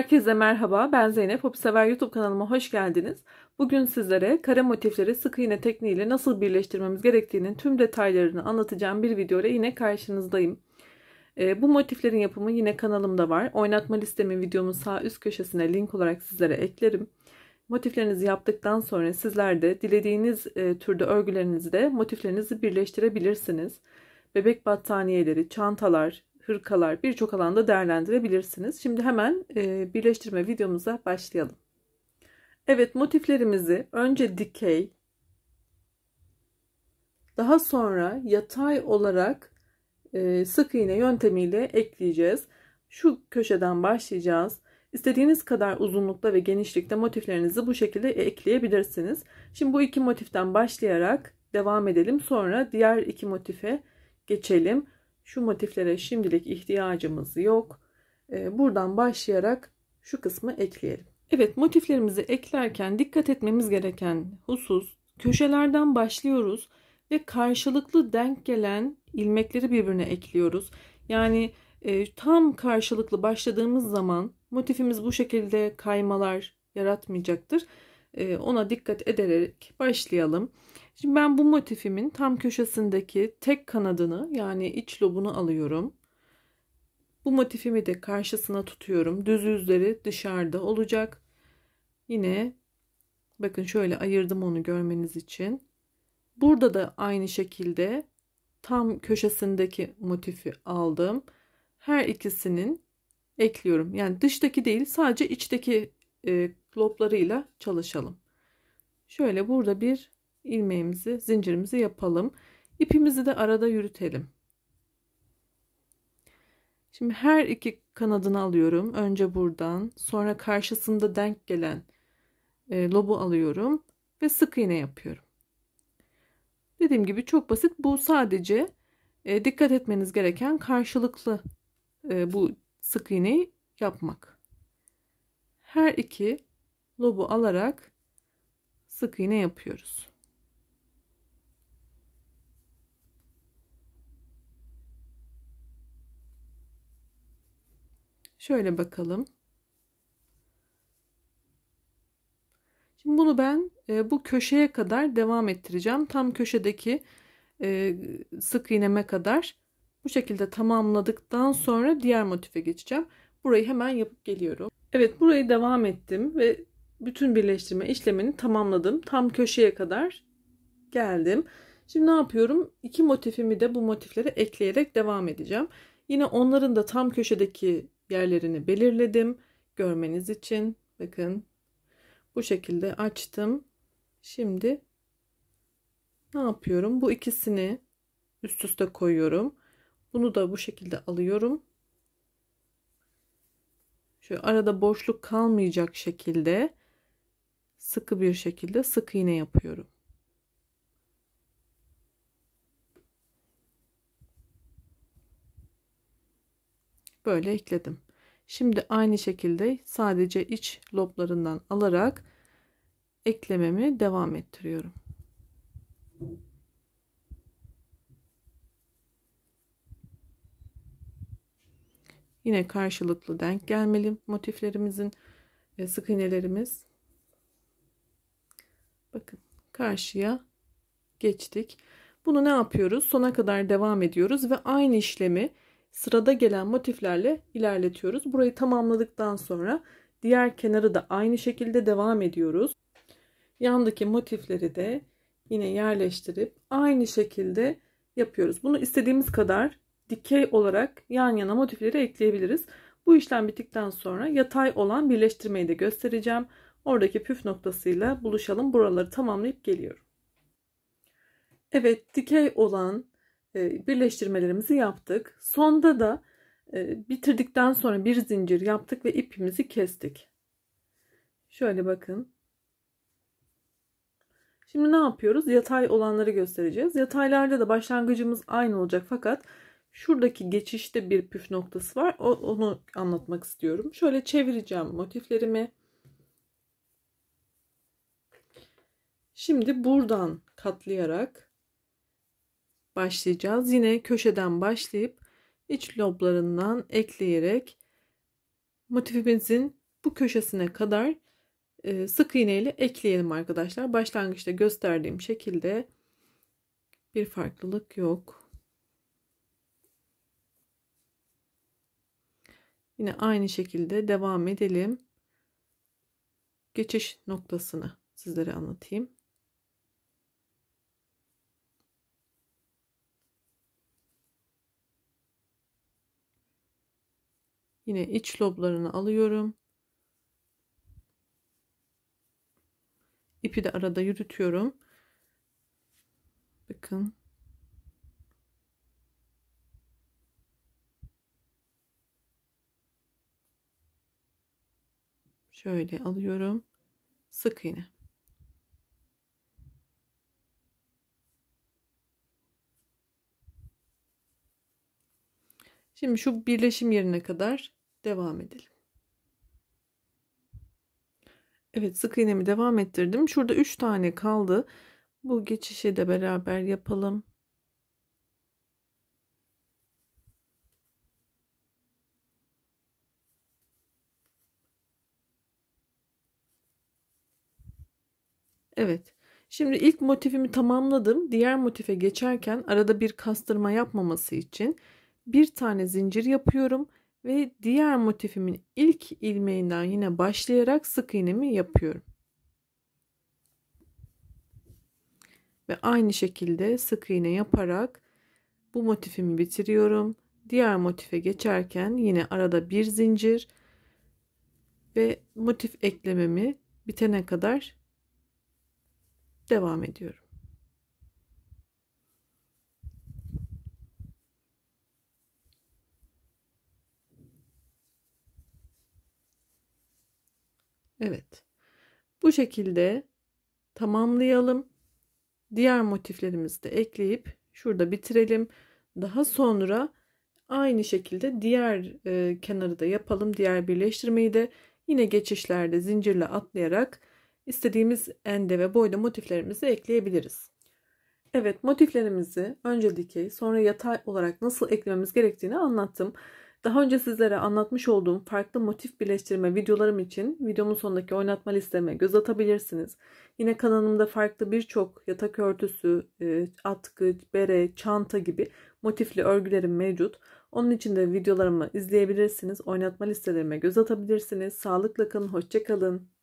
Herkese merhaba, ben Zeynep. Hobisever YouTube kanalıma hoş geldiniz. Bugün sizlere kare motifleri sık iğne tekniğiyle nasıl birleştirmemiz gerektiğinin tüm detaylarını anlatacağım bir videoyla yine karşınızdayım. E, bu motiflerin yapımı yine kanalımda var. Oynatma listemi videomun sağ üst köşesine link olarak sizlere eklerim. Motiflerinizi yaptıktan sonra sizler de dilediğiniz e, türde örgülerinizde motiflerinizi birleştirebilirsiniz. Bebek battaniyeleri, çantalar, hırkalar birçok alanda değerlendirebilirsiniz. Şimdi hemen e, birleştirme videomuza başlayalım. Evet motiflerimizi önce dikey daha sonra yatay olarak e, sık iğne yöntemiyle ekleyeceğiz. Şu köşeden başlayacağız. İstediğiniz kadar uzunlukta ve genişlikte motiflerinizi bu şekilde ekleyebilirsiniz. Şimdi bu iki motiften başlayarak devam edelim. Sonra diğer iki motife geçelim. Şu motiflere şimdilik ihtiyacımız yok. Ee, buradan başlayarak şu kısmı ekleyelim. Evet motiflerimizi eklerken dikkat etmemiz gereken husus köşelerden başlıyoruz ve karşılıklı denk gelen ilmekleri birbirine ekliyoruz. Yani e, tam karşılıklı başladığımız zaman motifimiz bu şekilde kaymalar yaratmayacaktır. E, ona dikkat ederek başlayalım. Şimdi ben bu motifimin tam köşesindeki tek kanadını yani iç lobunu alıyorum. Bu motifimi de karşısına tutuyorum. Düz yüzleri dışarıda olacak. Yine bakın şöyle ayırdım onu görmeniz için. Burada da aynı şekilde tam köşesindeki motifi aldım. Her ikisinin ekliyorum. Yani dıştaki değil sadece içteki e, loblarıyla çalışalım. Şöyle burada bir ilmeğimizi zincirimizi yapalım ipimizi de arada yürütelim şimdi her iki kanadını alıyorum önce buradan sonra karşısında denk gelen e, lobu alıyorum ve sık iğne yapıyorum dediğim gibi çok basit bu sadece e, dikkat etmeniz gereken karşılıklı e, bu sık iğneyi yapmak her iki lobu alarak sık iğne yapıyoruz. Şöyle bakalım. Şimdi bunu ben e, bu köşeye kadar devam ettireceğim. Tam köşedeki e, sık iğneme kadar bu şekilde tamamladıktan sonra diğer motife geçeceğim. Burayı hemen yapıp geliyorum. Evet burayı devam ettim ve bütün birleştirme işlemini tamamladım. Tam köşeye kadar geldim. Şimdi ne yapıyorum? İki motifimi de bu motiflere ekleyerek devam edeceğim. Yine onların da tam köşedeki yerlerini belirledim. Görmeniz için bakın bu şekilde açtım. Şimdi ne yapıyorum? Bu ikisini üst üste koyuyorum. Bunu da bu şekilde alıyorum. şu arada boşluk kalmayacak şekilde sıkı bir şekilde sık iğne yapıyorum. böyle ekledim. Şimdi aynı şekilde sadece iç loblarından alarak eklememi devam ettiriyorum. Yine karşılıklı denk gelmeli motiflerimizin sık iğnelerimiz. Bakın karşıya geçtik. Bunu ne yapıyoruz? Sona kadar devam ediyoruz ve aynı işlemi sırada gelen motiflerle ilerletiyoruz. Burayı tamamladıktan sonra diğer kenarı da aynı şekilde devam ediyoruz. Yandaki motifleri de yine yerleştirip aynı şekilde yapıyoruz. Bunu istediğimiz kadar dikey olarak yan yana motifleri ekleyebiliriz. Bu işlem bittikten sonra yatay olan birleştirmeyi de göstereceğim. Oradaki püf noktasıyla buluşalım. Buraları tamamlayıp geliyorum. Evet dikey olan ee, birleştirmelerimizi yaptık. Sonda da e, bitirdikten sonra bir zincir yaptık ve ipimizi kestik. Şöyle bakın. Şimdi ne yapıyoruz? Yatay olanları göstereceğiz. Yataylarda da başlangıcımız aynı olacak fakat şuradaki geçişte bir püf noktası var. Onu anlatmak istiyorum. Şöyle çevireceğim motiflerimi. Şimdi buradan katlayarak başlayacağız. Yine köşeden başlayıp iç loblarından ekleyerek motifimizin bu köşesine kadar e, sık iğne ile ekleyelim arkadaşlar. Başlangıçta gösterdiğim şekilde bir farklılık yok. Yine aynı şekilde devam edelim. Geçiş noktasını sizlere anlatayım. Yine iç loblarını alıyorum. İpi de arada yürütüyorum. Bakın. Şöyle alıyorum. Sık iğne. Şimdi şu birleşim yerine kadar devam edelim. Evet sık iğnemi devam ettirdim. Şurada 3 tane kaldı. Bu geçişi de beraber yapalım. Evet. Şimdi ilk motifimi tamamladım. Diğer motife geçerken arada bir kastırma yapmaması için bir tane zincir yapıyorum ve diğer motifimin ilk ilmeğinden yine başlayarak sık iğnemi yapıyorum. Ve aynı şekilde sık iğne yaparak bu motifimi bitiriyorum. Diğer motife geçerken yine arada bir zincir ve motif eklememi bitene kadar devam ediyorum. Evet. Bu şekilde tamamlayalım. Diğer motiflerimizi de ekleyip şurada bitirelim. Daha sonra aynı şekilde diğer e, kenarı da yapalım. Diğer birleştirmeyi de yine geçişlerde zincirle atlayarak istediğimiz ende ve boyda motiflerimizi ekleyebiliriz. Evet motiflerimizi önce dikey sonra yatay olarak nasıl eklememiz gerektiğini anlattım. Daha önce sizlere anlatmış olduğum farklı motif birleştirme videolarım için videomun sonundaki oynatma listeme göz atabilirsiniz. Yine kanalımda farklı birçok yatak örtüsü, e, atkı, bere, çanta gibi motifli örgülerim mevcut. Onun için de videolarımı izleyebilirsiniz. Oynatma listelerime göz atabilirsiniz. Sağlıkla kalın, hoşçakalın.